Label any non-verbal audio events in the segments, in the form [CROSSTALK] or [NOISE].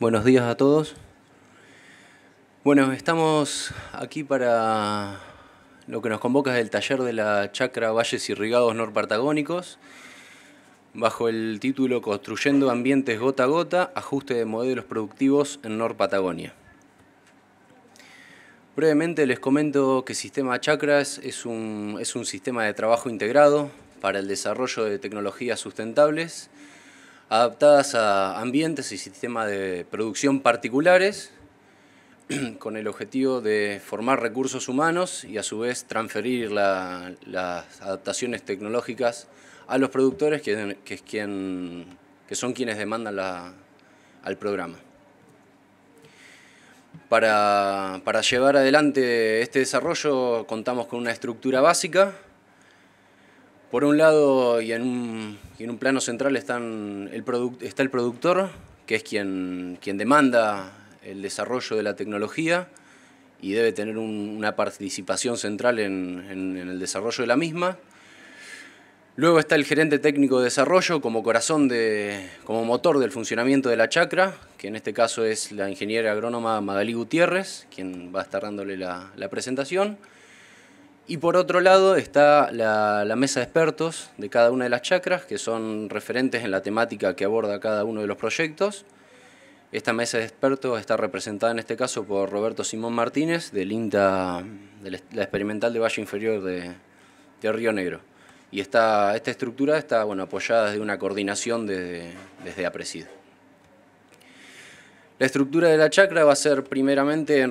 Buenos días a todos. Bueno, estamos aquí para lo que nos convoca es el taller de la chacra Valles Irrigados Patagónicos, bajo el título Construyendo Ambientes Gota a Gota, Ajuste de Modelos Productivos en Norpatagonia. Brevemente les comento que Sistema Chacras es un sistema de trabajo integrado para el desarrollo de tecnologías sustentables adaptadas a ambientes y sistemas de producción particulares, [CLEARS THROAT] con el objetivo de formar recursos humanos y a su vez transferir las adaptaciones tecnológicas a los productores, que, es quien, son quienes demandan al programa. Para, para llevar adelante este desarrollo contamos con una estructura básica, por un lado y en un, plano central están está el productor, que es quien, demanda el desarrollo de la tecnología y debe tener una participación central en, el desarrollo de la misma. Luego está el gerente técnico de desarrollo como corazón, de, como motor del funcionamiento de la chacra, que en este caso es la ingeniera agrónoma Magalí Gutiérrez, quien va a estar dándole la presentación. Y por otro lado está la, mesa de expertos de cada una de las chacras, que son referentes en la temática que aborda cada uno de los proyectos. Esta mesa de expertos está representada en este caso por Roberto Simón Martínez, del INTA, de la experimental de Valle Inferior de, Río Negro. Y esta, estructura está bueno, apoyada desde una coordinación desde APRESID. La estructura de la chacra va a ser primeramente en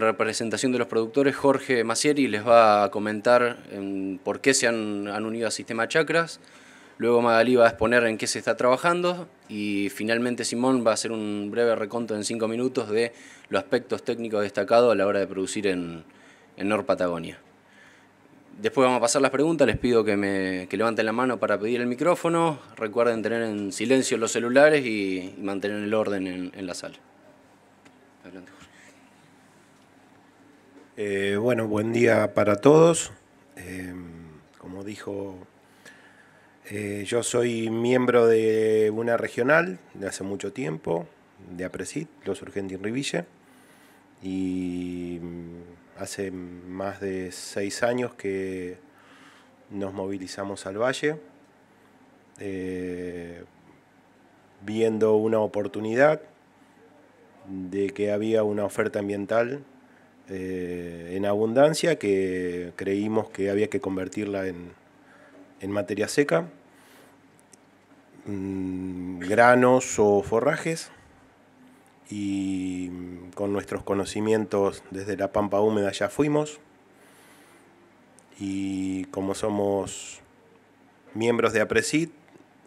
representación de los productores. Jorge Macieri les va a comentar em, por qué se han, unido a Sistema Chacras. Luego Magalí va a exponer en qué se está trabajando y finalmente Simón va a hacer un breve reconto en cinco minutos de los aspectos técnicos destacados a la hora de producir en, en Nor Patagonia. Después vamos a pasar las preguntas, les pido que, me, levanten la mano para pedir el micrófono, recuerden tener en silencio los celulares y, mantener el orden en, la sala. Adelante, Jorge. Eh, bueno, buen día para todos. Eh, como dijo, eh, yo soy miembro de una regional de hace mucho tiempo, de APRESID, Los Urgentes en Riville, y hace más de seis años que nos movilizamos al valle, eh, viendo una oportunidad de que había una oferta ambiental eh, en abundancia que creímos que había que convertirla en, materia seca, mm, granos o forrajes y mm, con nuestros conocimientos desde la Pampa Húmeda ya fuimos. Y como somos miembros de APRESID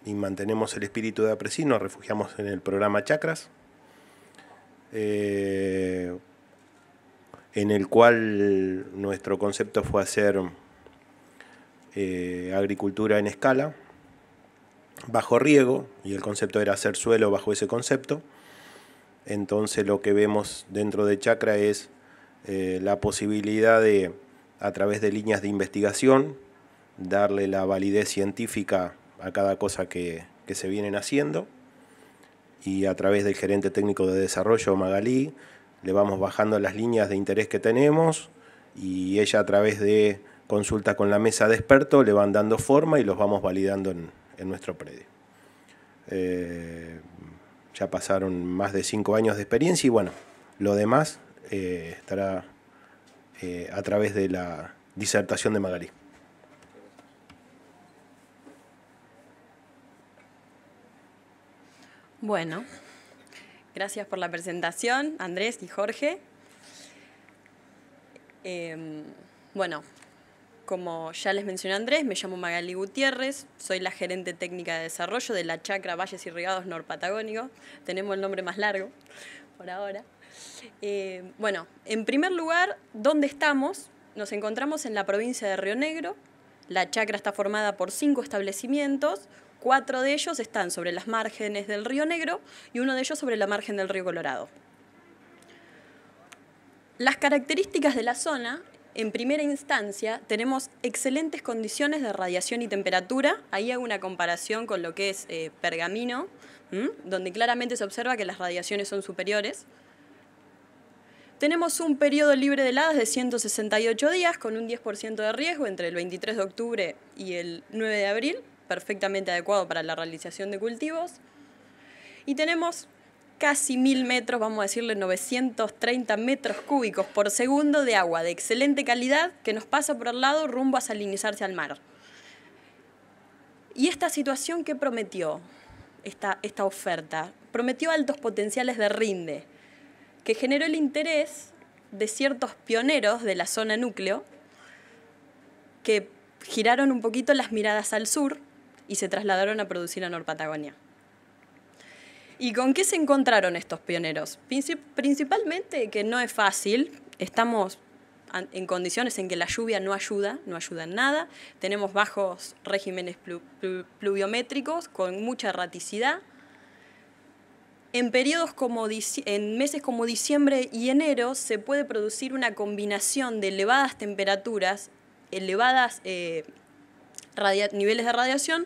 y mantenemos el espíritu de APRESID, nos refugiamos en el programa Chakras, eh, en el cual nuestro concepto fue hacer eh, agricultura en escala, bajo riego, y el concepto era hacer suelo bajo ese concepto entonces lo que vemos dentro de Chakra es eh, la posibilidad de, a través de líneas de investigación, darle la validez científica a cada cosa que, se vienen haciendo. Y a través del gerente técnico de desarrollo, Magalí, le vamos bajando las líneas de interés que tenemos y ella a través de consulta con la mesa de expertos le van dando forma y los vamos validando en, nuestro predio. Eh, ya pasaron más de cinco años de experiencia y bueno, lo demás eh, estará eh, a través de la disertación de Magalí. Bueno, gracias por la presentación, Andrés y Jorge. Em, bueno, como ya les mencioné Andrés, me llamo Magali Gutiérrez, soy la gerente técnica de desarrollo de la Chacra Valles y Irrigados Norpatagónico. Tenemos el nombre más largo por ahora. Eh, bueno, en primer lugar, ¿dónde estamos? Nos encontramos en la provincia de Río Negro. La chacra está formada por cinco establecimientos, cuatro de ellos están sobre las márgenes del río Negro y uno de ellos sobre la margen del río Colorado. Las características de la zona en primera instancia tenemos excelentes condiciones de radiación y temperatura. Ahí hago una comparación con lo que es eh, pergamino, donde claramente se observa que las radiaciones son superiores. Tenemos un periodo libre de heladas de 168 días con un 10% de riesgo entre el 23 de octubre y el 9 de abril, perfectamente adecuado para la realización de cultivos. Y tenemos casi mil metros, vamos a decirle 930 metros cúbicos por segundo de agua de excelente calidad que nos pasa por el lado rumbo a salinizarse al mar. ¿Y esta situación que prometió? Esta, esta oferta prometió altos potenciales de rinde, que generó el interés de ciertos pioneros de la zona núcleo que giraron un poquito las miradas al sur y se trasladaron a producir a Norpatagonia. ¿Y con qué se encontraron estos pioneros? Principalmente que no es fácil, estamos en condiciones en que la lluvia no ayuda, no ayuda en nada, tenemos bajos regímenes pluviométricos con mucha raticidad. En, periodos como en meses como diciembre y enero se puede producir una combinación de elevadas temperaturas, elevadas... Eh, niveles de radiación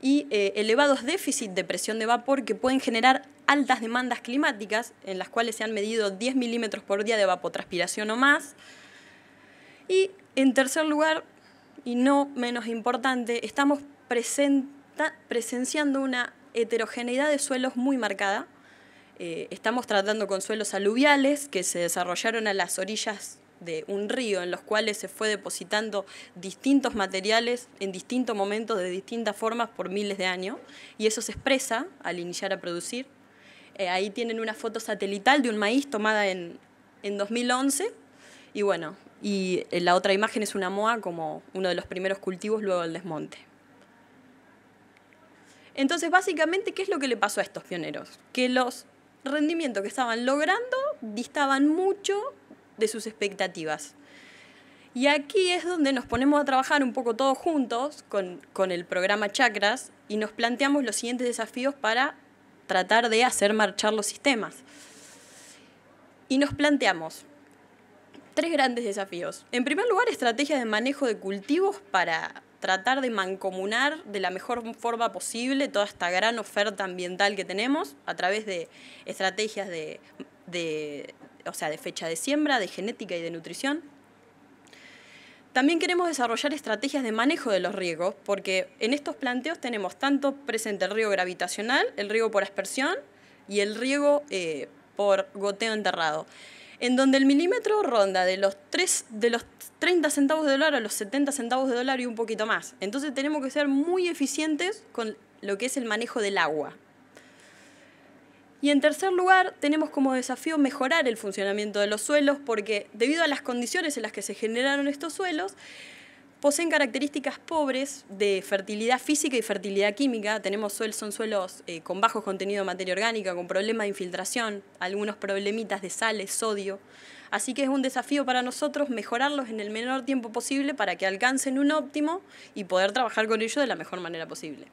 y eh, elevados déficits de presión de vapor que pueden generar altas demandas climáticas, en las cuales se han medido 10 milímetros por día de evapotranspiración o más. Y en tercer lugar, y no menos importante, estamos presenciando una heterogeneidad de suelos muy marcada. Eh, estamos tratando con suelos aluviales que se desarrollaron a las orillas de un río en los cuales se fue depositando distintos materiales en distintos momentos de distintas formas por miles de años y eso se expresa al iniciar a producir. Eh, ahí tienen una foto satelital de un maíz tomada en, en 2011 y bueno, y eh, la otra imagen es una moa como uno de los primeros cultivos luego del desmonte. Entonces, básicamente, ¿qué es lo que le pasó a estos pioneros? Que los rendimientos que estaban logrando distaban mucho de sus expectativas. Y aquí es donde nos ponemos a trabajar un poco todos juntos con, el programa Chakras y nos planteamos los siguientes desafíos para tratar de hacer marchar los sistemas. Y nos planteamos tres grandes desafíos. En primer lugar, estrategias de manejo de cultivos para tratar de mancomunar de la mejor forma posible toda esta gran oferta ambiental que tenemos a través de estrategias de, de o sea, de fecha de siembra, de genética y de nutrición. También queremos desarrollar estrategias de manejo de los riegos, porque en estos planteos tenemos tanto presente el riego gravitacional, el riego por aspersión y el riego eh, por goteo enterrado, en donde el milímetro ronda de los, de los 30 centavos de dólar a los 70 centavos de dólar y un poquito más. Entonces tenemos que ser muy eficientes con lo que es el manejo del agua, y en tercer lugar, tenemos como desafío mejorar el funcionamiento de los suelos porque debido a las condiciones en las que se generaron estos suelos, poseen características pobres de fertilidad física y fertilidad química. Tenemos suelos, son suelos eh, con bajo contenido de materia orgánica, con problemas de infiltración, algunos problemitas de sales, sodio. Así que es un desafío para nosotros mejorarlos en el menor tiempo posible para que alcancen un óptimo y poder trabajar con ellos de la mejor manera posible.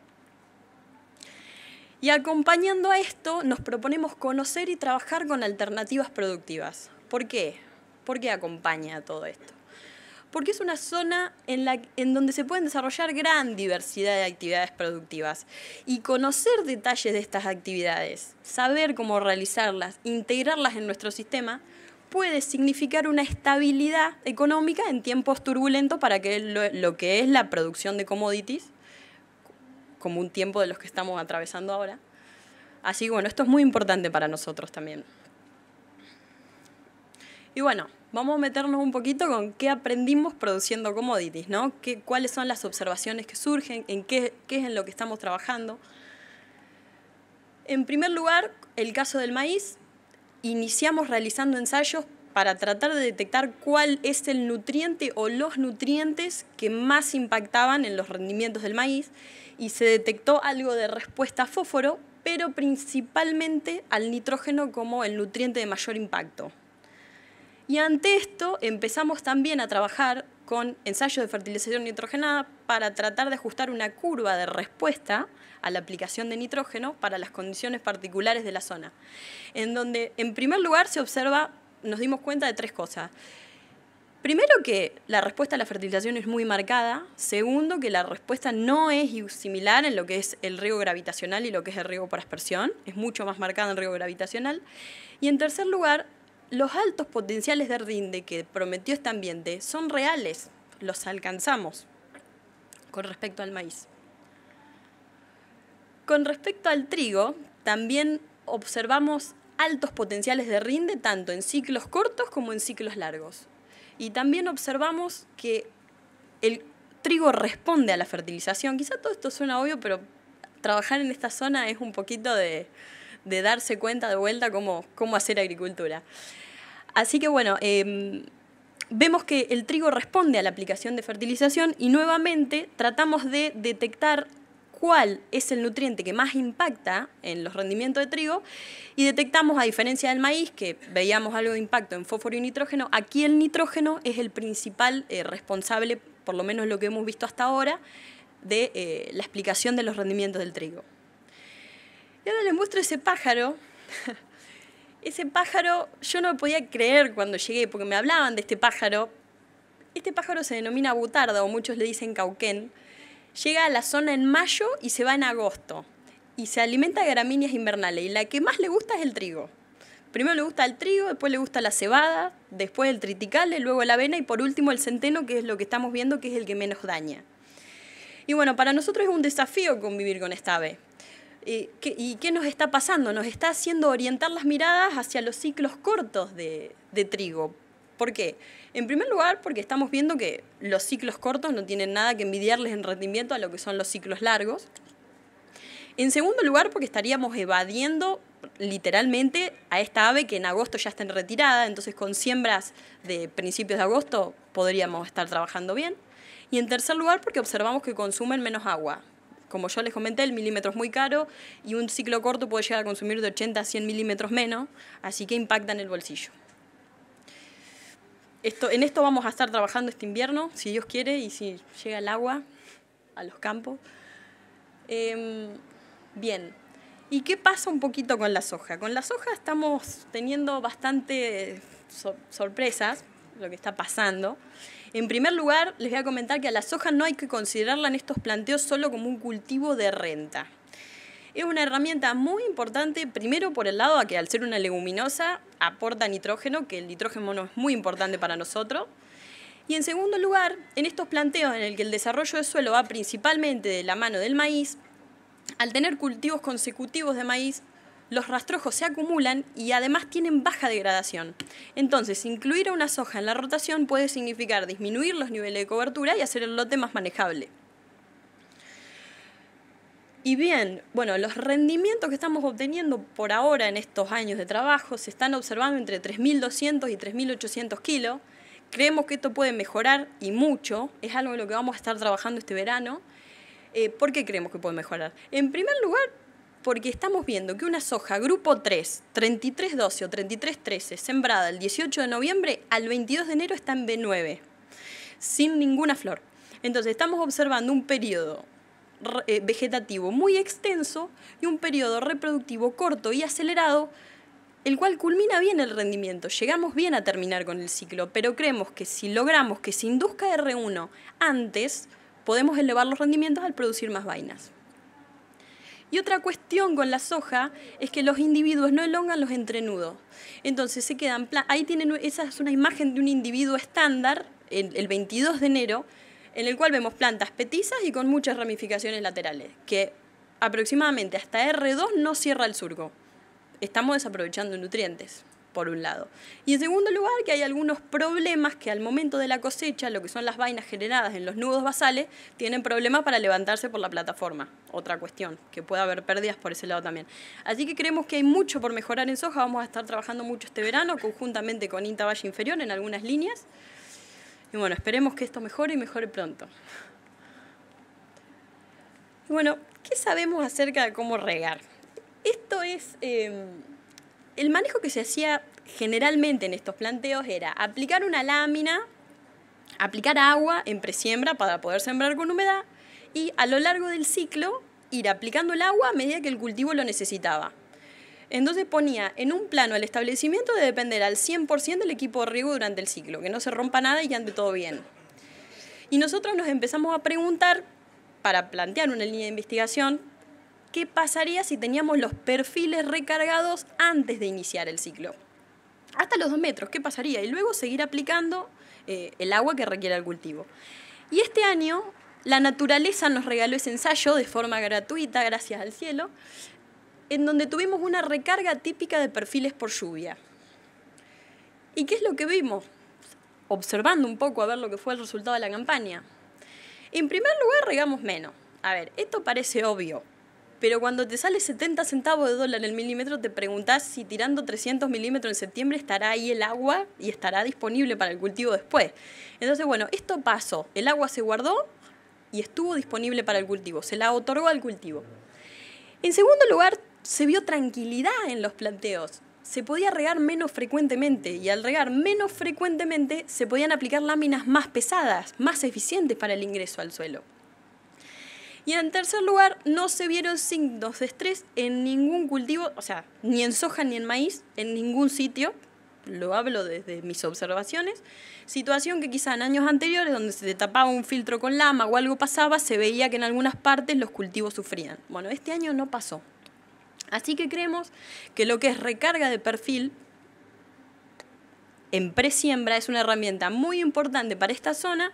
Y acompañando a esto, nos proponemos conocer y trabajar con alternativas productivas. ¿Por qué? ¿Por qué acompaña a todo esto? Porque es una zona en, la, en donde se pueden desarrollar gran diversidad de actividades productivas y conocer detalles de estas actividades, saber cómo realizarlas, integrarlas en nuestro sistema, puede significar una estabilidad económica en tiempos turbulentos para que lo, lo que es la producción de commodities como un tiempo de los que estamos atravesando ahora. Así que bueno, esto es muy importante para nosotros también. Y bueno, vamos a meternos un poquito con qué aprendimos produciendo commodities, ¿no? ¿Qué, ¿Cuáles son las observaciones que surgen? ¿En qué, qué es en lo que estamos trabajando? En primer lugar, el caso del maíz. Iniciamos realizando ensayos para tratar de detectar cuál es el nutriente o los nutrientes que más impactaban en los rendimientos del maíz y se detectó algo de respuesta a fósforo, pero principalmente al nitrógeno como el nutriente de mayor impacto. Y ante esto empezamos también a trabajar con ensayos de fertilización nitrogenada para tratar de ajustar una curva de respuesta a la aplicación de nitrógeno para las condiciones particulares de la zona, en donde en primer lugar se observa nos dimos cuenta de tres cosas. Primero que la respuesta a la fertilización es muy marcada. Segundo que la respuesta no es similar en lo que es el riego gravitacional y lo que es el riego por aspersión. Es mucho más marcada en riego gravitacional. Y en tercer lugar, los altos potenciales de rinde que prometió este ambiente son reales. Los alcanzamos con respecto al maíz. Con respecto al trigo, también observamos altos potenciales de rinde tanto en ciclos cortos como en ciclos largos. Y también observamos que el trigo responde a la fertilización. Quizá todo esto suena obvio, pero trabajar en esta zona es un poquito de, darse cuenta de vuelta cómo, cómo hacer agricultura. Así que bueno, em, vemos que el trigo responde a la aplicación de fertilización y nuevamente tratamos de detectar cuál es el nutriente que más impacta en los rendimientos de trigo y detectamos, a diferencia del maíz, que veíamos algo de impacto en fósforo y nitrógeno, aquí el nitrógeno es el principal eh, responsable, por lo menos lo que hemos visto hasta ahora, de eh, la explicación de los rendimientos del trigo. Y ahora les muestro ese pájaro. [LAUGHS] ese pájaro, yo no podía creer cuando llegué, porque me hablaban de este pájaro. Este pájaro se denomina butarda, o muchos le dicen cauquén Llega a la zona en mayo y se va en agosto. Y se alimenta de gramíneas invernales. Y la que más le gusta es el trigo. Primero le gusta el trigo, después le gusta la cebada, después el triticale, luego la avena y por último el centeno, que es lo que estamos viendo que es el que menos daña. Y bueno, para nosotros es un desafío convivir con esta ave. Eh, ¿Y qué nos está pasando? Nos está haciendo orientar las miradas hacia los ciclos cortos de trigo, ¿Por qué? En primer lugar, porque estamos viendo que los ciclos cortos no tienen nada que envidiarles en rendimiento a lo que son los ciclos largos. En segundo lugar, porque estaríamos evadiendo literalmente a esta ave que en agosto ya está en retirada, entonces con siembras de principios de agosto podríamos estar trabajando bien. Y en tercer lugar, porque observamos que consumen menos agua. Como yo les comenté, el milímetro es muy caro y un ciclo corto puede llegar a consumir de 80 a 100 milímetros menos, así que impacta en el bolsillo en esto vamos a estar trabajando este invierno, si Dios quiere, y si llega el agua a los campos. Em, bien, ¿y qué pasa un poquito con la soja? Con la soja estamos teniendo bastante eh, sorpresas, lo que está pasando. En primer lugar, les voy a comentar que a la soja no hay que considerarla en estos planteos solo como un cultivo de renta es una herramienta muy importante, primero por el lado a que al ser una leguminosa aporta nitrógeno, que el nitrógeno no es muy importante para nosotros. Y en segundo lugar, en estos planteos en el que el desarrollo de suelo va principalmente de la mano del maíz, al tener cultivos consecutivos de maíz, los rastrojos se acumulan y además tienen baja degradación. Entonces, incluir una soja en la rotación puede significar disminuir los niveles de cobertura y hacer el lote más manejable. Y bien, bueno, los rendimientos que estamos obteniendo por ahora en estos años de trabajo se están observando entre 3.200 y 3.800 kilos. Creemos que esto puede mejorar y mucho, es algo en lo que vamos a estar trabajando este verano. Eh, ¿Por qué creemos que puede mejorar? En primer lugar, porque estamos viendo que una soja grupo 3, 3312 o 3313, sembrada el 18 de noviembre al 22 de enero está en B9, sin ninguna flor. Entonces estamos observando un periodo eh, vegetativo muy extenso y un periodo reproductivo corto y acelerado, el cual culmina bien el rendimiento. Llegamos bien a terminar con el ciclo, pero creemos que si logramos que se induzca R1 antes, podemos elevar los rendimientos al producir más vainas. Y otra cuestión con la soja es que los individuos no elongan los entrenudos. Entonces se quedan, ahí tienen, esa es una imagen de un individuo estándar, el, el 22 de enero, en el cual vemos plantas petizas y con muchas ramificaciones laterales, que aproximadamente hasta R2 no cierra el surco. Estamos desaprovechando nutrientes, por un lado. Y en segundo lugar, que hay algunos problemas que al momento de la cosecha, lo que son las vainas generadas en los nudos basales, tienen problemas para levantarse por la plataforma. Otra cuestión, que puede haber pérdidas por ese lado también. Así que creemos que hay mucho por mejorar en soja. Vamos a estar trabajando mucho este verano, conjuntamente con Inta Valle Inferior en algunas líneas. Y bueno, esperemos que esto mejore y mejore pronto. bueno, ¿qué sabemos acerca de cómo regar? Esto es... Em, el manejo que se hacía generalmente en estos planteos era aplicar una lámina, aplicar agua en presiembra para poder sembrar con humedad y a lo largo del ciclo ir aplicando el agua a medida que el cultivo lo necesitaba. Entonces ponía en un plano el establecimiento de depender al 100% del equipo de riego durante el ciclo, que no se rompa nada y que ande todo bien. Y nosotros nos empezamos a preguntar, para plantear una línea de investigación, qué pasaría si teníamos los perfiles recargados antes de iniciar el ciclo. Hasta los dos metros, ¿qué pasaría? Y luego seguir aplicando eh, el agua que requiere el cultivo. Y este año la naturaleza nos regaló ese ensayo de forma gratuita, gracias al cielo, en donde tuvimos una recarga típica de perfiles por lluvia. ¿Y qué es lo que vimos? Observando un poco a ver lo que fue el resultado de la campaña. En primer lugar, regamos menos. A ver, esto parece obvio, pero cuando te sale 70 centavos de dólar el milímetro, te preguntás si tirando 300 milímetros en septiembre estará ahí el agua y estará disponible para el cultivo después. Entonces, bueno, esto pasó. El agua se guardó y estuvo disponible para el cultivo. Se la otorgó al cultivo. En segundo lugar, se vio tranquilidad en los planteos. Se podía regar menos frecuentemente y al regar menos frecuentemente se podían aplicar láminas más pesadas, más eficientes para el ingreso al suelo. Y en tercer lugar, no se vieron signos de estrés en ningún cultivo, o sea, ni en soja ni en maíz, en ningún sitio. Lo hablo desde mis observaciones. Situación que quizá en años anteriores, donde se tapaba un filtro con lama o algo pasaba, se veía que en algunas partes los cultivos sufrían. Bueno, este año no pasó. Así que creemos que lo que es recarga de perfil en presiembra es una herramienta muy importante para esta zona.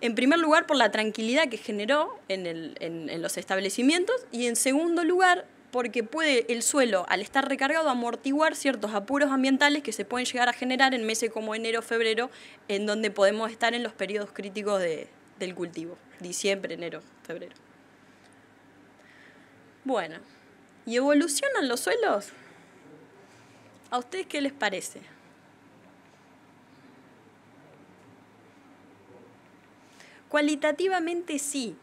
En primer lugar, por la tranquilidad que generó en, los establecimientos y en segundo lugar, porque puede el suelo, al estar recargado, amortiguar ciertos apuros ambientales que se pueden llegar a generar en meses como enero, febrero, en donde podemos estar en los periodos críticos del cultivo, diciembre, enero, febrero. Bueno y evolucionan los suelos. ¿A ustedes qué les parece? Cualitativamente sí.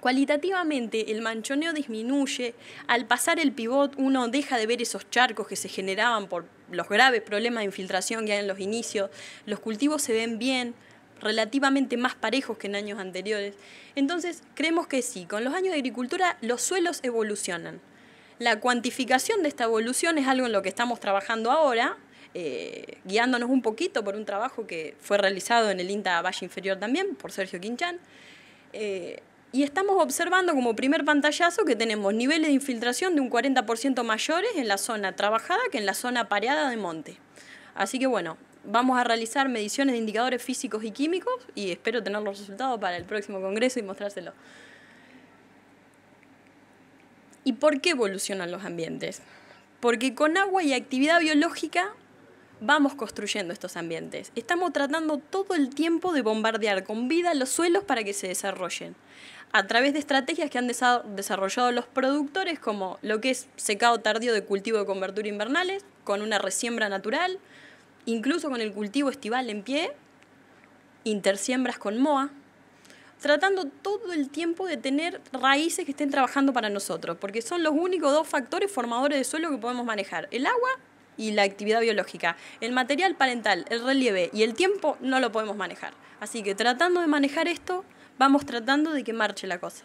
Cualitativamente el manchoneo disminuye, al pasar el pivot uno deja de ver esos charcos que se generaban por los graves problemas de infiltración que hay en los inicios, los cultivos se ven bien, relativamente más parejos que en años anteriores. Entonces creemos que sí, con los años de agricultura los suelos evolucionan. La cuantificación de esta evolución es algo en lo que estamos trabajando ahora, eh, guiándonos un poquito por un trabajo que fue realizado en el INTA Valle Inferior también, por Sergio Quinchán. Eh, y estamos observando como primer pantallazo que tenemos niveles de infiltración de un 40% mayores en la zona trabajada que en la zona pareada de monte. Así que bueno, vamos a realizar mediciones de indicadores físicos y químicos y espero tener los resultados para el próximo congreso y mostrárselo. ¿Y por qué evolucionan los ambientes? Porque con agua y actividad biológica vamos construyendo estos ambientes. Estamos tratando todo el tiempo de bombardear con vida los suelos para que se desarrollen, a través de estrategias que han desarrollado los productores, como lo que es secado tardío de cultivo de cobertura invernales, con una resiembra natural, incluso con el cultivo estival en pie, intersiembras con MOA, tratando todo el tiempo de tener raíces que estén trabajando para nosotros, porque son los únicos dos factores formadores de suelo que podemos manejar, el agua y la actividad biológica. El material parental, el relieve y el tiempo no lo podemos manejar. Así que tratando de manejar esto, vamos tratando de que marche la cosa.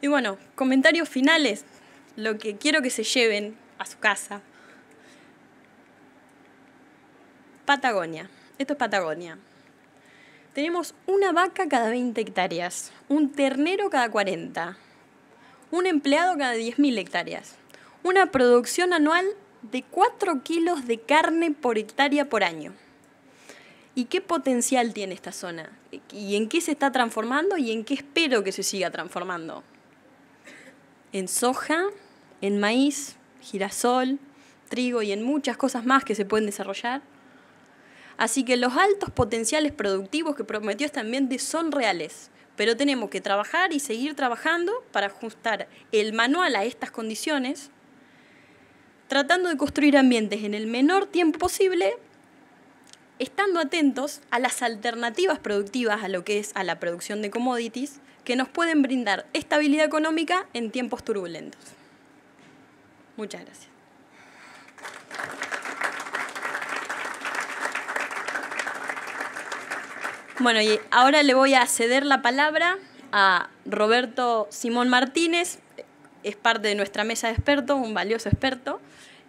Y bueno, comentarios finales, lo que quiero que se lleven a su casa. Patagonia, esto es Patagonia. Tenemos una vaca cada 20 hectáreas, un ternero cada 40, un empleado cada 10.000 hectáreas, una producción anual de 4 kilos de carne por hectárea por año. ¿Y qué potencial tiene esta zona? ¿Y en qué se está transformando y en qué espero que se siga transformando? En soja, en maíz, girasol, trigo y en muchas cosas más que se pueden desarrollar. Así que los altos potenciales productivos que prometió este ambiente son reales, pero tenemos que trabajar y seguir trabajando para ajustar el manual a estas condiciones, tratando de construir ambientes en el menor tiempo posible, estando atentos a las alternativas productivas a lo que es a la producción de commodities que nos pueden brindar estabilidad económica en tiempos turbulentos. Muchas gracias. Bueno, y ahora le voy a ceder la palabra a Roberto Simón Martínez, es parte de nuestra mesa de expertos, un valioso experto,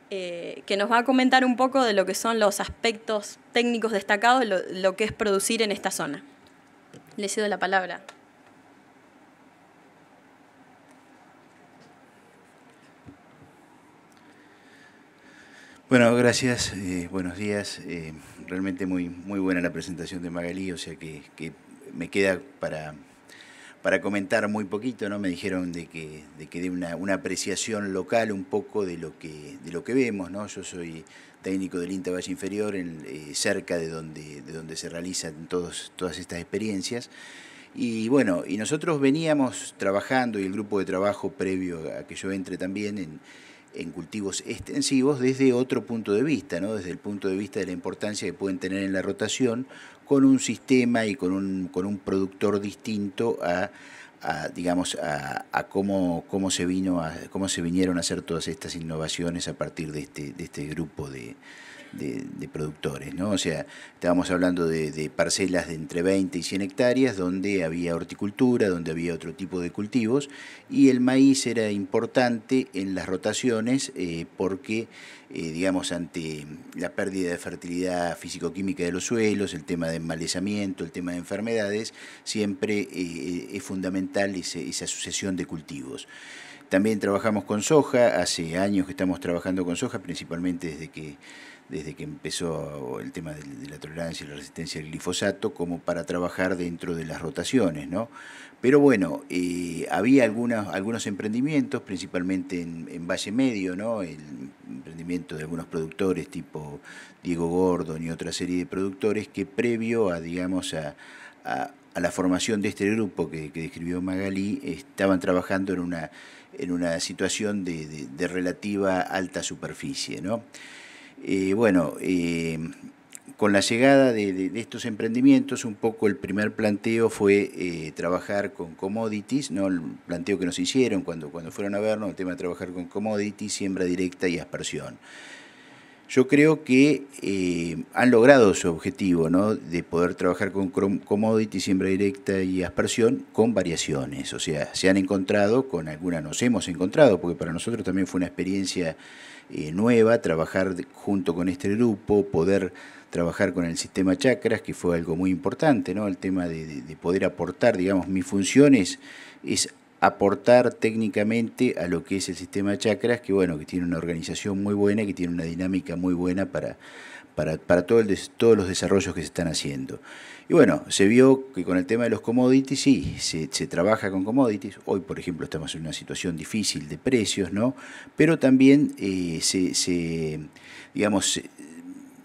eh, que nos va a comentar un poco de lo que son los aspectos técnicos destacados, lo, lo que es producir en esta zona. Le cedo la palabra. Bueno, gracias, eh, buenos días. Eh, realmente muy, muy buena la presentación de Magalí, o sea que, me queda para, para, comentar muy poquito, ¿no? Me dijeron de que, de que dé una, apreciación local un poco de lo que, de lo que vemos, ¿no? Yo soy técnico del INTA Valle Inferior, eh, cerca de donde, de donde se realizan todos, todas estas experiencias. Y bueno, y nosotros veníamos trabajando, y el grupo de trabajo previo a que yo entre también, en en cultivos extensivos desde otro punto de vista, ¿no? desde el punto de vista de la importancia que pueden tener en la rotación con un sistema y con un, con un productor distinto a, digamos, cómo, cómo, se vino cómo se vinieron a hacer todas estas innovaciones a partir de este, de este grupo de, de, productores, ¿no? O sea, estábamos hablando de, parcelas de entre 20 y 100 hectáreas donde había horticultura, donde había otro tipo de cultivos y el maíz era importante en las rotaciones eh, porque, eh, digamos, ante la pérdida de fertilidad físico de los suelos, el tema de enmalezamiento, el tema de enfermedades, siempre eh, es fundamental esa sucesión de cultivos. También trabajamos con soja, hace años que estamos trabajando con soja, principalmente desde que desde que empezó el tema de, la tolerancia y la resistencia al glifosato, como para trabajar dentro de las rotaciones, ¿no? Pero bueno, eh, había algunos emprendimientos, principalmente en, Valle Medio, ¿no? El emprendimiento de algunos productores tipo Diego Gordon y otra serie de productores que previo a, digamos, la formación de este grupo que, describió Magalí, estaban trabajando en una, situación de, de relativa alta superficie, ¿no? bueno, con la llegada de, estos emprendimientos, un poco el primer planteo fue eh, trabajar con commodities, ¿no? el planteo que nos hicieron cuando, cuando fueron a vernos, el tema de trabajar con commodities, siembra directa y aspersión. Yo creo que eh, han logrado su objetivo ¿no? de poder trabajar con commodities, siembra directa y aspersión con variaciones. O sea, se han encontrado con algunas, nos hemos encontrado, porque para nosotros también fue una experiencia eh, nueva, trabajar junto con este grupo, poder trabajar con el sistema chakras, que fue algo muy importante, ¿no? El tema de, poder aportar, digamos, mis funciones es aportar técnicamente a lo que es el sistema chakras, que bueno, que tiene una organización muy buena, que tiene una dinámica muy buena para, para, todos los desarrollos que se están haciendo. Y bueno, se vio que con el tema de los commodities, sí, se, trabaja con commodities. Hoy, por ejemplo, estamos en una situación difícil de precios, ¿no? Pero también eh, se, digamos,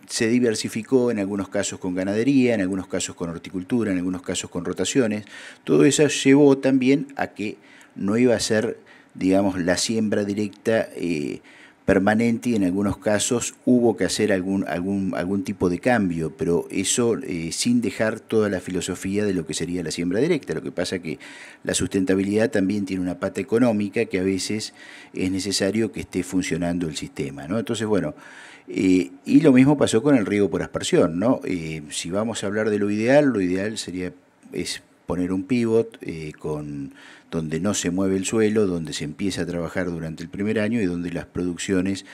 se, diversificó en algunos casos con ganadería, en algunos casos con horticultura, en algunos casos con rotaciones. Todo eso llevó también a que no iba a ser, digamos, la siembra directa. Eh, permanente y en algunos casos hubo que hacer algún, algún, algún tipo de cambio, pero eso eh, sin dejar toda la filosofía de lo que sería la siembra directa. Lo que pasa que la sustentabilidad también tiene una pata económica que a veces es necesario que esté funcionando el sistema. ¿no? Entonces, bueno, eh, y lo mismo pasó con el riego por aspersión. ¿no? Eh, si vamos a hablar de lo ideal, lo ideal sería es poner un pivot con donde no se mueve el suelo, donde se empieza a trabajar durante el primer año y donde las producciones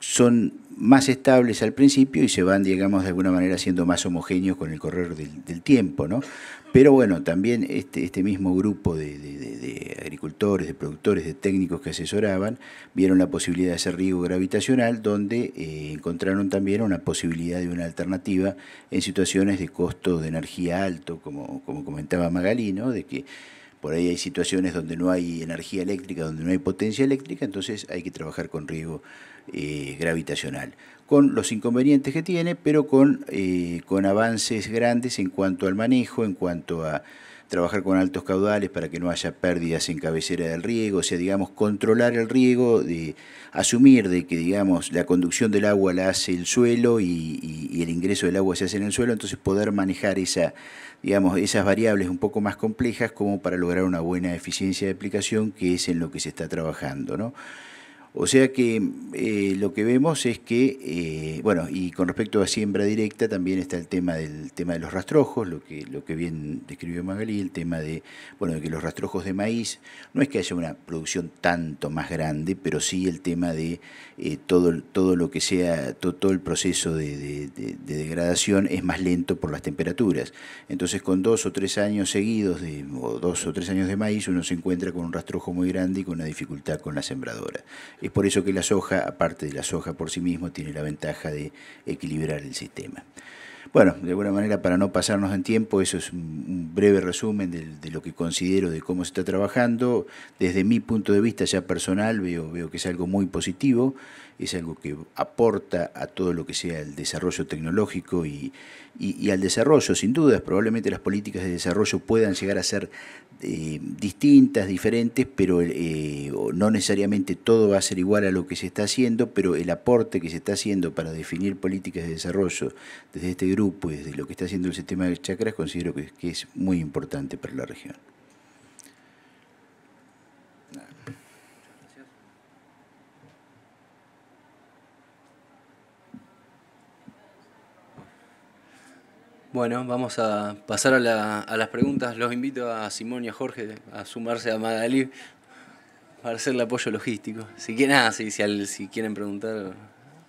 son más estables al principio y se van, digamos, de alguna manera siendo más homogéneos con el correr del, tiempo, ¿no? Pero bueno, también este, este mismo grupo de, agricultores, de productores, de técnicos que asesoraban, vieron la posibilidad de hacer riego gravitacional, donde eh, encontraron también una posibilidad de una alternativa en situaciones de costo de energía alto, como, como comentaba Magalí, De que por ahí hay situaciones donde no hay energía eléctrica, donde no hay potencia eléctrica, entonces hay que trabajar con riego eh, gravitacional, con los inconvenientes que tiene, pero con, eh, con avances grandes en cuanto al manejo, en cuanto a trabajar con altos caudales para que no haya pérdidas en cabecera del riego, o sea, digamos, controlar el riego, de asumir de que, digamos, la conducción del agua la hace el suelo y, el ingreso del agua se hace en el suelo, entonces poder manejar esa, digamos, esas variables un poco más complejas como para lograr una buena eficiencia de aplicación, que es en lo que se está trabajando, ¿no? O sea que eh, lo que vemos es que, eh, bueno, y con respecto a siembra directa también está el tema del tema de los rastrojos, lo que, lo que bien describió Magalí, el tema de, bueno, de que los rastrojos de maíz, no es que haya una producción tanto más grande, pero sí el tema de eh, todo, todo lo que sea, todo, el proceso de, degradación es más lento por las temperaturas. Entonces con dos o tres años seguidos, de, o dos o tres años de maíz, uno se encuentra con un rastrojo muy grande y con una dificultad con la sembradora. Es por eso que la soja, aparte de la soja por sí mismo, tiene la ventaja de equilibrar el sistema. Bueno, de alguna manera, para no pasarnos en tiempo, eso es un breve resumen de, lo que considero de cómo se está trabajando. Desde mi punto de vista ya personal, veo, veo que es algo muy positivo es algo que aporta a todo lo que sea el desarrollo tecnológico y, al desarrollo, sin dudas, probablemente las políticas de desarrollo puedan llegar a ser eh, distintas, diferentes, pero eh, no necesariamente todo va a ser igual a lo que se está haciendo, pero el aporte que se está haciendo para definir políticas de desarrollo desde este grupo y desde lo que está haciendo el sistema de chacras considero que, que es muy importante para la región. Bueno, vamos a pasar a, las preguntas. Los invito a Simón y a Jorge a sumarse a Magalí para hacer el apoyo logístico. Si quieren, nada, ah, si, quieren preguntar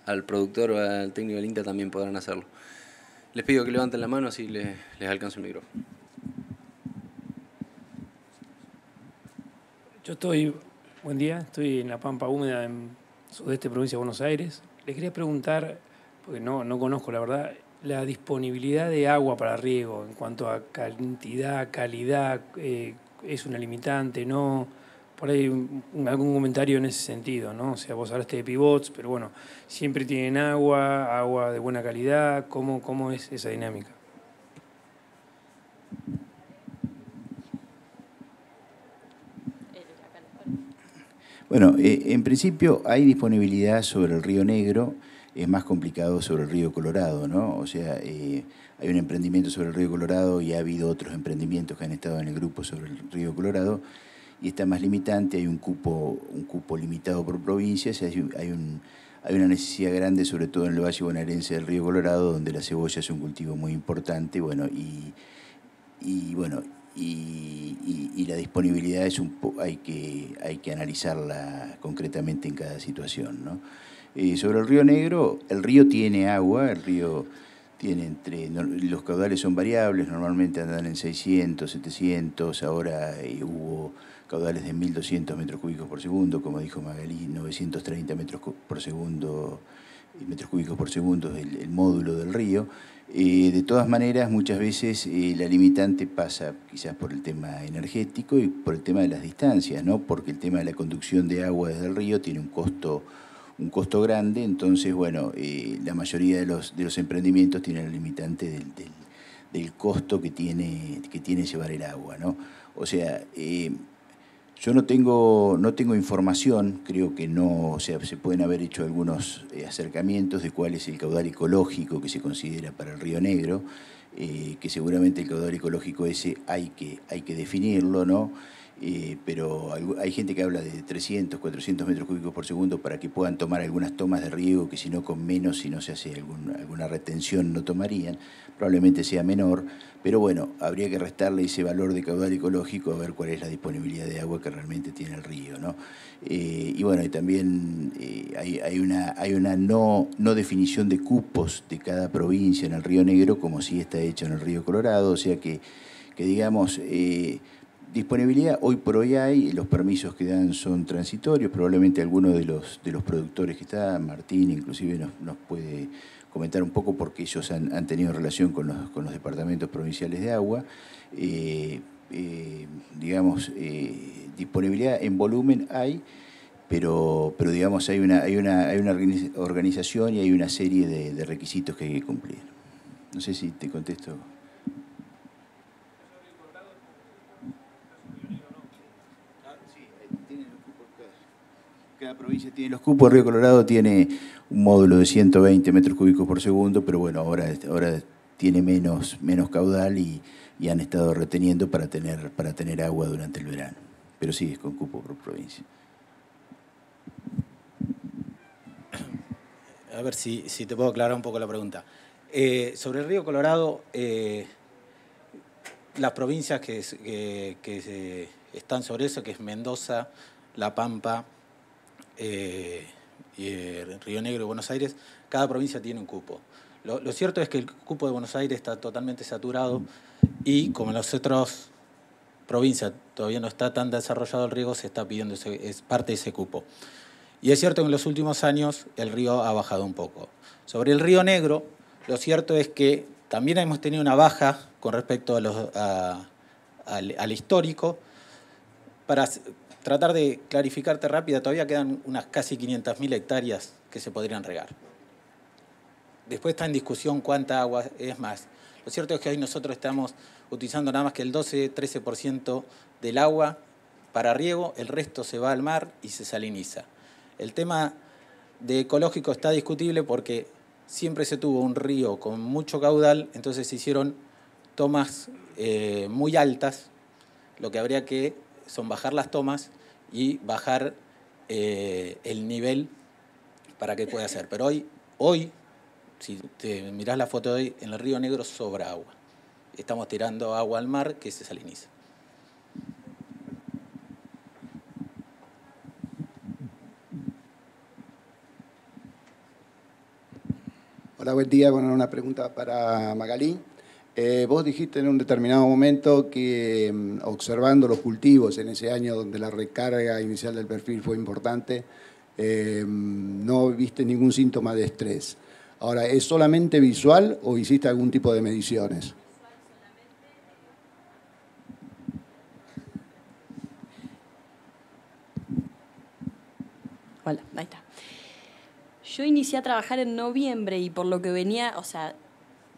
al productor o al técnico del INTA también podrán hacerlo. Les pido que levanten la mano y les, alcance el micrófono. Yo estoy, buen día, estoy en la Pampa Húmeda, en sudeste provincia de Buenos Aires. Les quería preguntar, porque no conozco la verdad, la disponibilidad de agua para riego en cuanto a cantidad, calidad, eh, es una limitante, ¿no? Por ahí algún comentario en ese sentido, ¿no? O sea, vos hablaste de pivots, pero bueno, siempre tienen agua, agua de buena calidad, ¿cómo, es esa dinámica? Bueno, eh, en principio hay disponibilidad sobre el río Negro es más complicado sobre el río Colorado, ¿no? O sea, eh, hay un emprendimiento sobre el río Colorado y ha habido otros emprendimientos que han estado en el grupo sobre el río Colorado y está más limitante, hay un cupo, un cupo limitado por provincias, hay, una necesidad grande, sobre todo en el valle bonaerense del río Colorado, donde la cebolla es un cultivo muy importante, bueno, y, bueno, y, la disponibilidad es un hay que hay que analizarla concretamente en cada situación, ¿no? sobre el río Negro, el río tiene agua, el río tiene entre. Los caudales son variables, normalmente andan en 600, 700, ahora eh, hubo caudales de 1200 metros cúbicos por segundo, como dijo Magalí, 930 metros por segundo eh, metros cúbicos por segundo es el módulo del río. Eh, de todas maneras, muchas veces la limitante pasa quizás por el tema energético y por el tema de las distancias, ¿no? porque el tema de la conducción de agua desde el río tiene un costo un costo grande, entonces, bueno, eh, la mayoría de los, de los emprendimientos tienen el limitante del, del, costo que tiene, que tiene llevar el agua, ¿no? O sea, eh, yo no tengo, no tengo información, creo que no, o sea, se pueden haber hecho algunos eh, acercamientos de cuál es el caudal ecológico que se considera para el Río Negro, que seguramente el caudal ecológico ese hay que, hay que definirlo, ¿no? Eh, pero hay gente que habla de 300, 400 metros cúbicos por segundo para que puedan tomar algunas tomas de riego que si no con menos, si no se hace alguna retención no tomarían, probablemente sea menor, pero bueno, habría que restarle ese valor de caudal ecológico a ver cuál es la disponibilidad de agua que realmente tiene el río, ¿no? Eh, y bueno, y también eh, hay, una, no, definición de cupos de cada provincia en el río Negro como si está hecho en el río Colorado, o sea que, que digamos disponibilidad hoy por hoy hay, los permisos que dan son transitorios, probablemente alguno de los, de los productores que está, Martín inclusive nos, puede comentar un poco porque ellos han, tenido relación con los, departamentos provinciales de agua, eh, eh, digamos, eh, disponibilidad en volumen hay, pero, pero digamos hay una, hay, una, hay una organización y hay una serie de requisitos que hay que cumplir. No sé si te contesto. La provincia tiene los cupos. Río Colorado tiene un módulo de 120 metros cúbicos por segundo, pero bueno, ahora, ahora tiene menos, menos caudal y, han estado reteniendo para tener, para tener agua durante el verano. Pero sí, es con cupo por provincia. A ver si, te puedo aclarar un poco la pregunta. Eh, sobre el río Colorado, eh, las provincias que, que, están sobre eso, que es Mendoza, La Pampa, eh, eh, río Negro y Buenos Aires, cada provincia tiene un cupo. Lo, cierto es que el cupo de Buenos Aires está totalmente saturado y como en las otras provincias todavía no está tan desarrollado el riego, se está pidiendo es parte de ese cupo. Y es cierto que en los últimos años el río ha bajado un poco. Sobre el río Negro, lo cierto es que también hemos tenido una baja con respecto al, al, histórico. Para, tratar de clarificarte rápida, todavía quedan unas casi 500.000 hectáreas que se podrían regar. Después está en discusión cuánta agua es más. Lo cierto es que hoy nosotros estamos utilizando nada más que el 12-13% del agua para riego, el resto se va al mar y se saliniza. El tema de ecológico está discutible porque siempre se tuvo un río con mucho caudal, entonces se hicieron tomas eh, muy altas, lo que habría que son bajar las tomas y bajar eh, el nivel para que pueda hacer. Pero hoy, hoy, si te mirás la foto de hoy, en el Río Negro sobra agua. Estamos tirando agua al mar que se saliniza. Hola, buen día. Bueno, una pregunta para Magalí. Eh, vos dijiste en un determinado momento que mm, observando los cultivos en ese año donde la recarga inicial del perfil fue importante, eh, mm, no viste ningún síntoma de estrés. Ahora, ¿es solamente visual o hiciste algún tipo de mediciones? Hola, ahí está. Yo inicié a trabajar en noviembre y por lo que venía, o sea,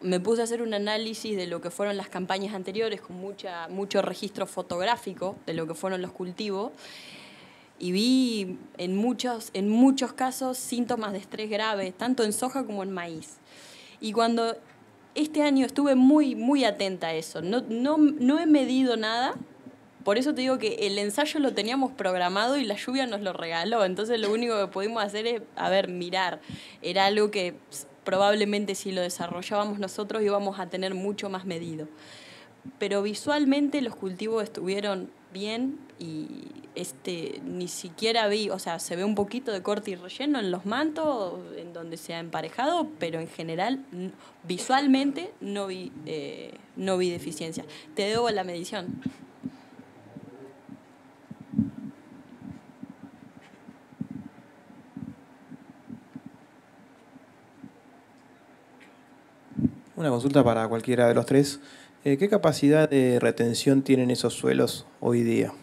me puse a hacer un análisis de lo que fueron las campañas anteriores con mucha, mucho registro fotográfico de lo que fueron los cultivos y vi en muchos, en muchos casos síntomas de estrés grave, tanto en soja como en maíz. Y cuando este año estuve muy, muy atenta a eso, no, no, no he medido nada, por eso te digo que el ensayo lo teníamos programado y la lluvia nos lo regaló. Entonces lo único que pudimos hacer es, a ver, mirar. Era algo que probablemente si lo desarrollábamos nosotros íbamos a tener mucho más medido. Pero visualmente los cultivos estuvieron bien y este ni siquiera vi, o sea, se ve un poquito de corte y relleno en los mantos, en donde se ha emparejado, pero en general visualmente no vi, deficiencia. Eh, no vi Te debo la medición. Una consulta para cualquiera de los tres. Eh, ¿Qué capacidad de retención tienen esos suelos hoy día?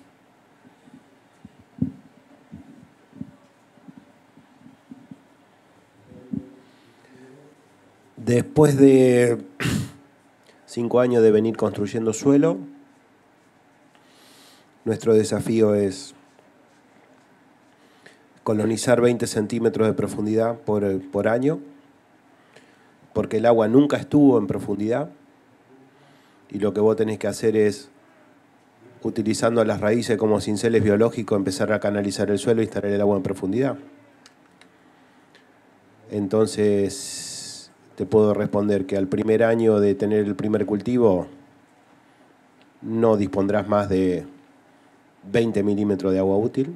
Después de [CLEARS THROAT] cinco años de venir construyendo suelo, nuestro desafío es colonizar 20 centímetros de profundidad por, por año porque el agua nunca estuvo en profundidad y lo que vos tenés que hacer es, utilizando las raíces como cinceles biológicos, empezar a canalizar el suelo y e instalar el agua en profundidad. Entonces, te puedo responder que al primer año de tener el primer cultivo, no dispondrás más de 20 milímetros de agua útil.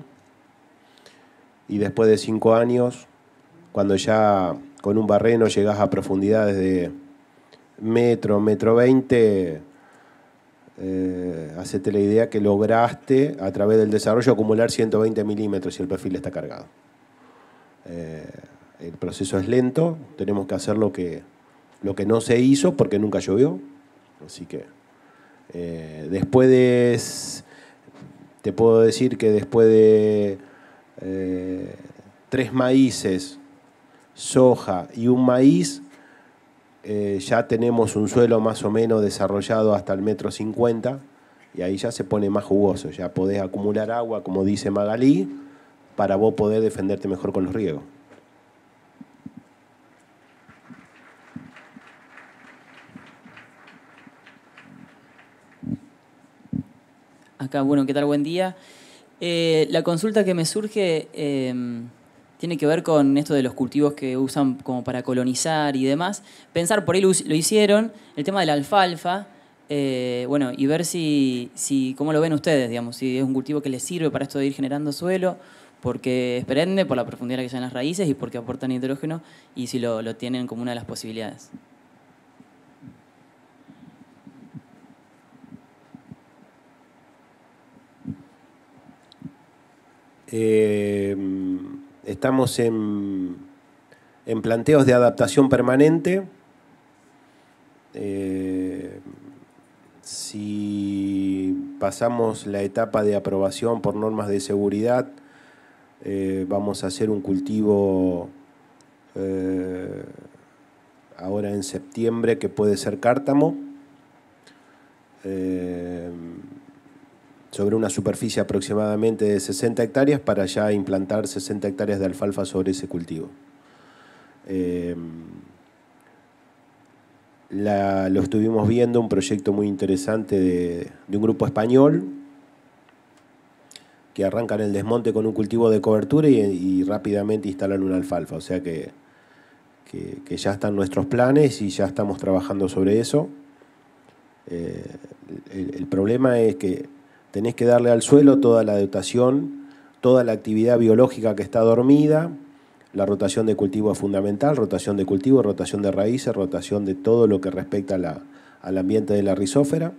Y después de cinco años, cuando ya con un barreno llegás a profundidades de metro, metro veinte. Eh, hacete la idea que lograste a través del desarrollo acumular 120 milímetros y el perfil está cargado. Eh, el proceso es lento, tenemos que hacer lo que, lo que no se hizo porque nunca llovió. Así que eh, después Te puedo decir que después de tres maíces soja y un maíz, eh, ya tenemos un suelo más o menos desarrollado hasta el metro 50 y ahí ya se pone más jugoso, ya podés acumular agua, como dice Magalí, para vos poder defenderte mejor con los riegos. Acá, bueno, ¿qué tal? Buen día. Eh, la consulta que me surge... Eh, tiene que ver con esto de los cultivos que usan como para colonizar y demás. Pensar por ahí lo, hicieron, el tema de la alfalfa, eh, bueno, y ver si, si, cómo lo ven ustedes, digamos, si es un cultivo que les sirve para esto de ir generando suelo, porque es perenne, por la profundidad que sean las raíces y porque aportan hidrógeno, y si lo, lo tienen como una de las posibilidades. Eh, Estamos en, planteos de adaptación permanente. Eh, si pasamos la etapa de aprobación por normas de seguridad, eh, vamos a hacer un cultivo eh, ahora en septiembre que puede ser cártamo sobre una superficie aproximadamente de 60 hectáreas para ya implantar 60 hectáreas de alfalfa sobre ese cultivo. Eh, lo estuvimos viendo, un proyecto muy interesante de, un grupo español que arrancan el desmonte con un cultivo de cobertura y, rápidamente instalan una alfalfa. O sea que, ya están nuestros planes y ya estamos trabajando sobre eso. Eh, el, problema es que tenés que darle al suelo toda la dotación, toda la actividad biológica que está dormida, la rotación de cultivo es fundamental, rotación de cultivo, rotación de raíces, rotación de todo lo que respecta al ambiente de la rizófera.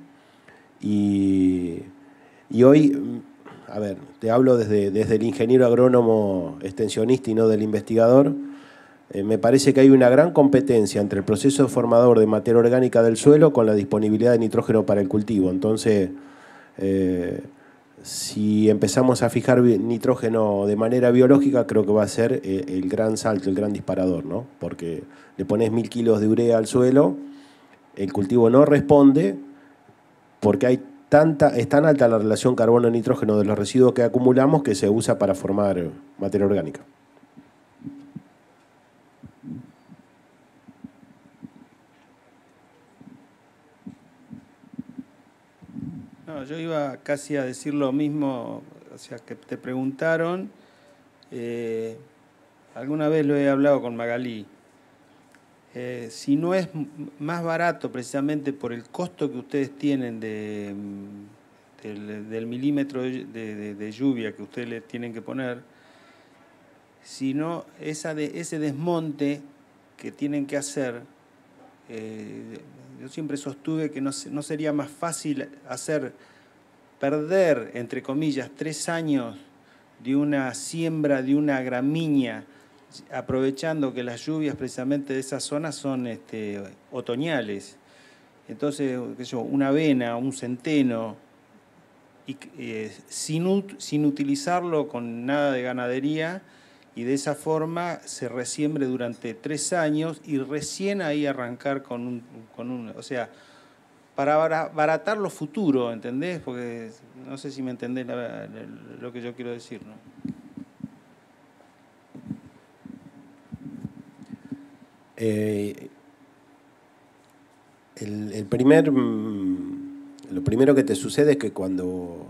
Y, hoy, a ver, te hablo desde, el ingeniero agrónomo extensionista y no del investigador. Eh, me parece que hay una gran competencia entre el proceso formador de materia orgánica del suelo con la disponibilidad de nitrógeno para el cultivo. Entonces, eh, si empezamos a fijar nitrógeno de manera biológica, creo que va a ser eh, el gran salto, el gran disparador, ¿no? Porque le pones mil kilos de urea al suelo, el cultivo no responde, porque hay tanta, es tan alta la relación carbono-nitrógeno de los residuos que acumulamos que se usa para formar materia orgánica. yo iba casi a decir lo mismo, o sea, que te preguntaron, eh, alguna vez lo he hablado con Magalí, eh, si no es más barato precisamente por el costo que ustedes tienen de, mm, del, milímetro de, lluvia que ustedes tienen que poner, sino esa de, ese desmonte que tienen que hacer, eh, yo siempre sostuve que no, sería más fácil hacer perder, entre comillas, tres años de una siembra, de una gramínea, aprovechando que las lluvias precisamente de esa zona son este, otoñales. Entonces, qué sé yo, una avena, un centeno, eh, sin utilizarlo con nada de ganadería, y de esa forma se resiembre durante tres años y recién ahí arrancar con un, con un o sea, para abaratar lo futuro, ¿entendés? Porque no sé si me entendés lo que yo quiero decir, ¿no? Eh, el, primer, mm, lo primero que te sucede es que cuando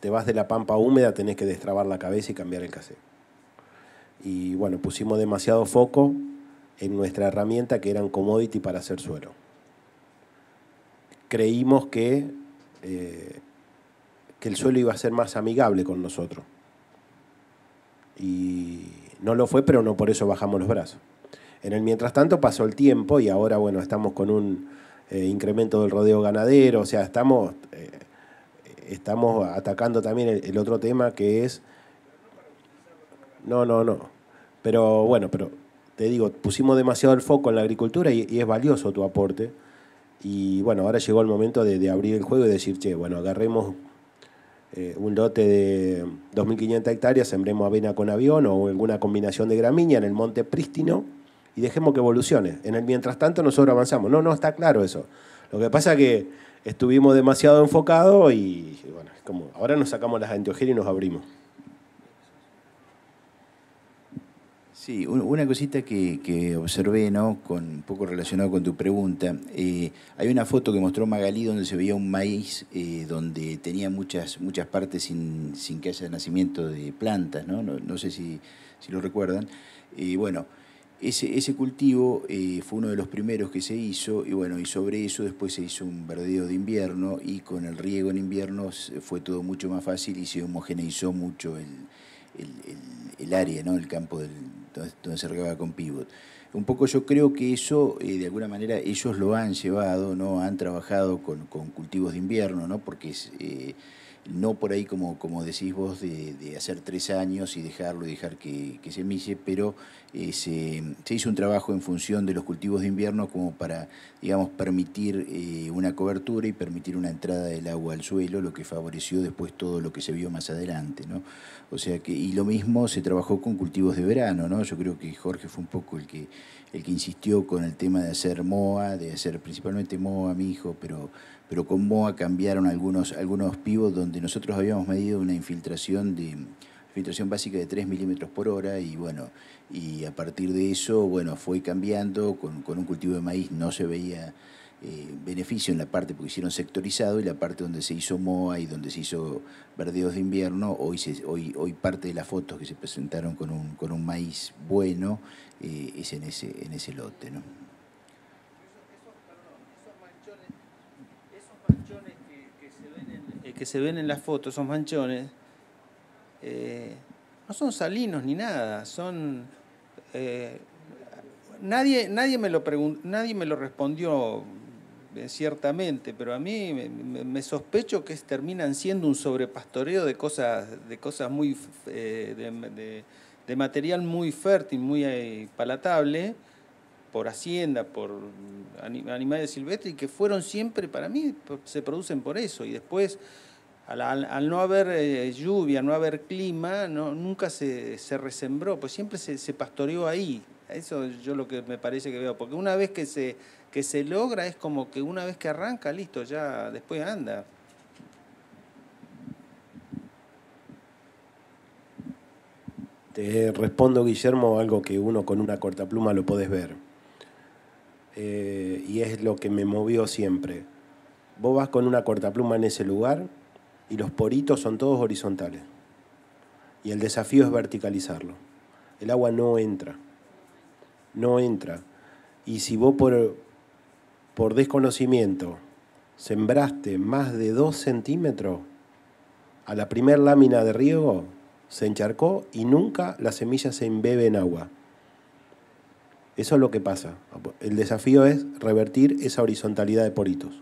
te vas de la pampa húmeda tenés que destrabar la cabeza y cambiar el cassette y bueno, pusimos demasiado foco en nuestra herramienta que eran commodity para hacer suelo. Creímos que, eh, que el suelo iba a ser más amigable con nosotros. Y no lo fue, pero no por eso bajamos los brazos. En el mientras tanto pasó el tiempo y ahora, bueno, estamos con un eh, incremento del rodeo ganadero, o sea, estamos, eh, estamos atacando también el otro tema que es... No, no, no. Pero bueno, pero te digo, pusimos demasiado el foco en la agricultura y, es valioso tu aporte. Y bueno, ahora llegó el momento de, abrir el juego y decir, che, bueno, agarremos eh, un lote de 2.500 hectáreas, sembremos avena con avión o alguna combinación de gramínea en el monte prístino y dejemos que evolucione. En el mientras tanto nosotros avanzamos. No, no, está claro eso. Lo que pasa es que estuvimos demasiado enfocados y, bueno, como ahora nos sacamos las antiojeras y nos abrimos. Sí, una cosita que, observé, ¿no? Con, un poco relacionado con tu pregunta. Eh, hay una foto que mostró Magalí donde se veía un maíz eh, donde tenía muchas, muchas partes sin, que haya nacimiento de plantas, ¿no? No, sé si, lo recuerdan. Eh, bueno, ese, ese cultivo fue uno de los primeros que se hizo y bueno, y sobre eso después se hizo un verdeo de invierno y con el riego en invierno fue todo mucho más fácil y se homogeneizó mucho el, el área, ¿no? el campo del, donde se regaba con pivot. Un poco yo creo que eso, eh, de alguna manera, ellos lo han llevado, ¿no? Han trabajado con, cultivos de invierno, ¿no? Porque es, eh, no por ahí como, como decís vos de, hacer tres años y dejarlo y dejar que, se mise, pero eh, se, hizo un trabajo en función de los cultivos de invierno como para, digamos, permitir eh, una cobertura y permitir una entrada del agua al suelo, lo que favoreció después todo lo que se vio más adelante, ¿no? O sea que, y lo mismo se trabajó con cultivos de verano, ¿no? Yo creo que Jorge fue un poco el que, el que insistió con el tema de hacer MOA, de hacer principalmente MOA, mi hijo, pero pero con MOA cambiaron algunos, algunos pivos donde nosotros habíamos medido una infiltración de filtración básica de 3 milímetros por hora y bueno, y a partir de eso, bueno, fue cambiando, con, un cultivo de maíz no se veía eh, beneficio en la parte porque hicieron sectorizado y la parte donde se hizo MOA y donde se hizo verdeos de invierno, hoy, hoy, hoy parte de las fotos que se presentaron con un, con un maíz bueno eh, es en ese, en ese lote. ¿no? que se ven en las fotos, son manchones, eh, no son salinos ni nada, son... Eh, nadie, me lo nadie me lo respondió eh, ciertamente, pero a mí me, sospecho que terminan siendo un sobrepastoreo de cosas, de cosas muy... de, material muy fértil, muy palatable, por hacienda, por animales silvestres, y que fueron siempre, para mí, se producen por eso. Y después, al, no haber eh, lluvia, no haber clima, no, nunca se, resembró, pues siempre se, se, pastoreó ahí. Eso yo lo que me parece que veo, porque una vez que se, que se logra es como que una vez que arranca, listo, ya después anda. Te respondo, Guillermo, algo que uno con una corta pluma lo podés ver. Eh, y es lo que me movió siempre. Vos vas con una cortapluma en ese lugar y los poritos son todos horizontales. Y el desafío es verticalizarlo. El agua no entra. No entra. Y si vos por, desconocimiento sembraste más de dos centímetros, a la primera lámina de riego se encharcó y nunca la semilla se embebe en agua. Eso es lo que pasa. El desafío es revertir esa horizontalidad de poritos.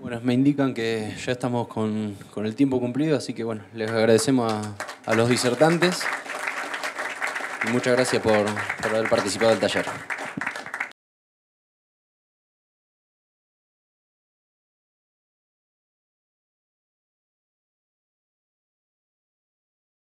Bueno, me indican que ya estamos con, el tiempo cumplido, así que bueno, les agradecemos a, a los disertantes y muchas gracias por, por haber participado del taller.